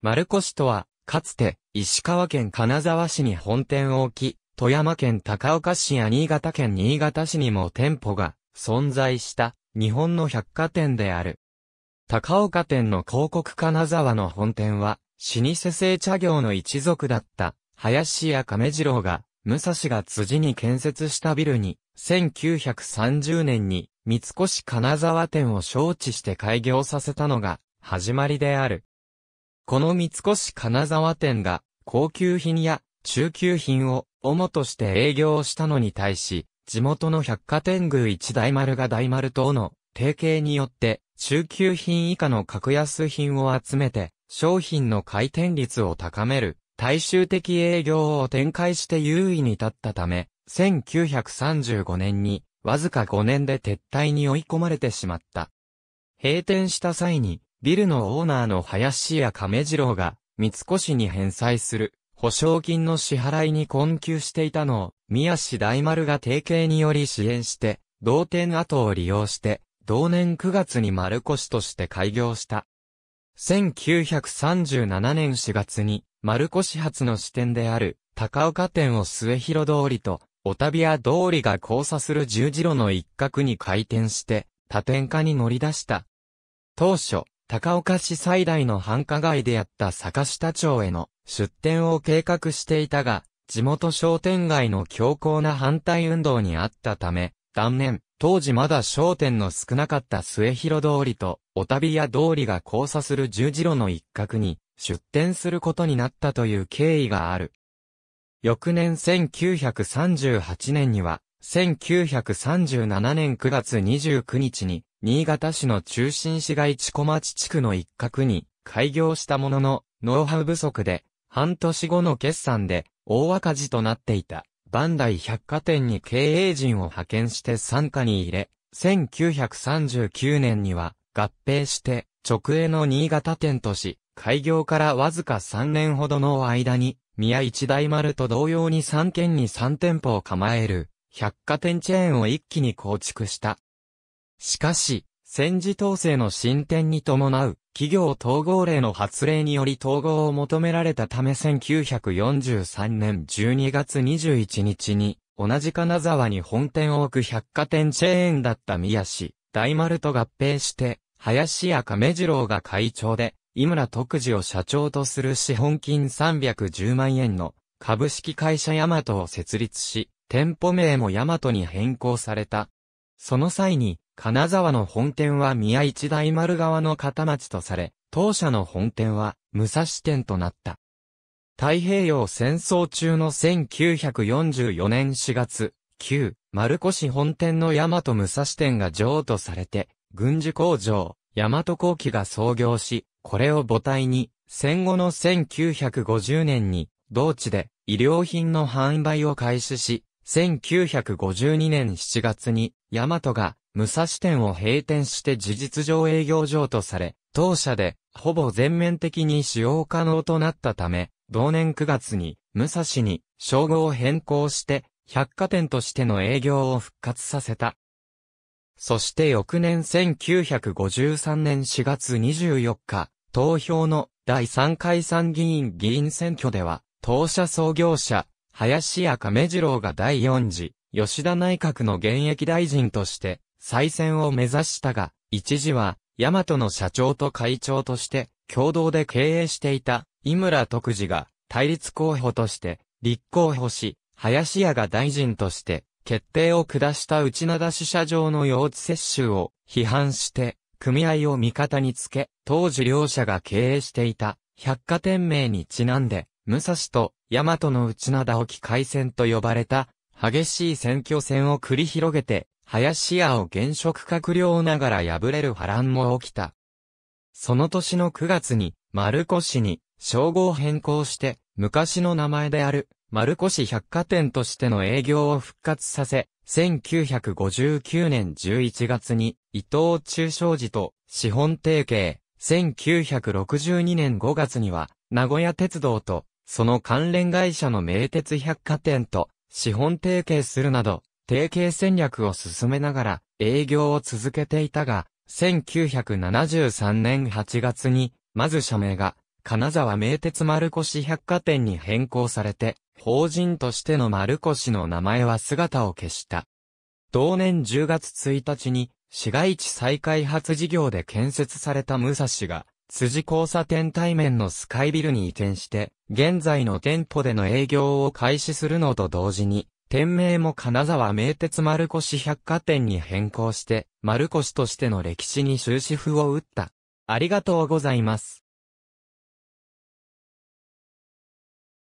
丸子市とは、かつて、石川県金沢市に本店を置き、富山県高岡市や新潟県新潟市にも店舗が存在した日本の百貨店である。高岡店の広告金沢の本店は、老舗製茶業の一族だった林家亀次郎が、武蔵が辻に建設したビルに、1930年に三越金沢店を招致して開業させたのが始まりである。この三越金沢店が、高級品や中級品を主として営業したのに対し、地元の百貨店群一大丸が大丸等の提携によって、中級品以下の格安品を集めて、商品の回転率を高める、大衆的営業を展開して優位に立ったため、1935年に、わずか5年で撤退に追い込まれてしまった。閉店した際に、ビルのオーナーの林家亀次郎が、三越に返済する、保証金の支払いに困窮していたのを、宮市大丸が提携により支援して、同店跡を利用して、同年9月に丸越として開業した。1937年4月に、丸越発の支店である、高岡店を末広通りと、オタビア通りが交差する十字路の一角に開店して、多店化に乗り出した。当初、高岡市最大の繁華街であった坂下町への出店を計画していたが、地元商店街の強硬な反対運動にあったため、断念、当時まだ商店の少なかった末広通りと、お旅や通りが交差する十字路の一角に出店することになったという経緯がある。翌年1938年には、1937年9月29日に、新潟市の中心市街地小町地区の一角に開業したものの、ノウハウ不足で、半年後の決算で大赤字となっていた、バンダイ百貨店に経営陣を派遣して傘下に入れ、1939年には合併して直営の新潟店とし、開業からわずか3年ほどの間に、宮一大丸と同様に3県に3店舗を構える、百貨店チェーンを一気に構築した。しかし、戦時統制の進展に伴う、企業統合令の発令により統合を求められたため1943年12月21日に、同じ金沢に本店を置く百貨店チェーンだった宮市、大丸と合併して、林家亀次郎が会長で、井村徳次を社長とする資本金310万円の株式会社ヤマトを設立し、店舗名もヤマトに変更された。その際に、金沢の本店は宮一大丸川の片町とされ、当社の本店は武蔵店となった。太平洋戦争中の1944年4月、旧丸越本店の大和武蔵店が譲渡されて、軍事工場、大和工機が創業し、これを母体に、戦後の1950年に、同地で医療品の販売を開始し、1952年7月に、ヤマトが、武蔵店を閉店して事実上営業場とされ、当社で、ほぼ全面的に使用可能となったため、同年9月に、武蔵に、称号を変更して、百貨店としての営業を復活させた。そして翌年1953年4月24日、投票の第3回参議院議員選挙では、当社創業者、林家亀次郎が第4次、吉田内閣の現役大臣として、再選を目指したが、一時は、大和の社長と会長として、共同で経営していた、井村徳次が、対立候補として、立候補し、林家が大臣として、決定を下した内灘支社長の用地接収を批判して、組合を味方につけ、当時両者が経営していた百貨店名にちなんで、武蔵と大和の内灘沖海戦と呼ばれた、激しい選挙戦を繰り広げて、林家を現職閣僚ながら敗れる波乱も起きた。その年の9月に、丸子市に、称号変更して、昔の名前である、丸子市百貨店としての営業を復活させ、1959年11月に、伊藤忠商事と資本提携、1962年5月には、名古屋鉄道とその関連会社の名鉄百貨店と資本提携するなど、提携戦略を進めながら営業を続けていたが、1973年8月に、まず社名が、金沢名鉄丸越百貨店に変更されて、法人としての丸越の名前は姿を消した。同年10月1日に、市街地再開発事業で建設された武蔵が、辻交差点対面のスカイビルに移転して、現在の店舗での営業を開始するのと同時に、店名も金沢名鉄丸越百貨店に変更して、丸越としての歴史に終止符を打った。ありがとうございます。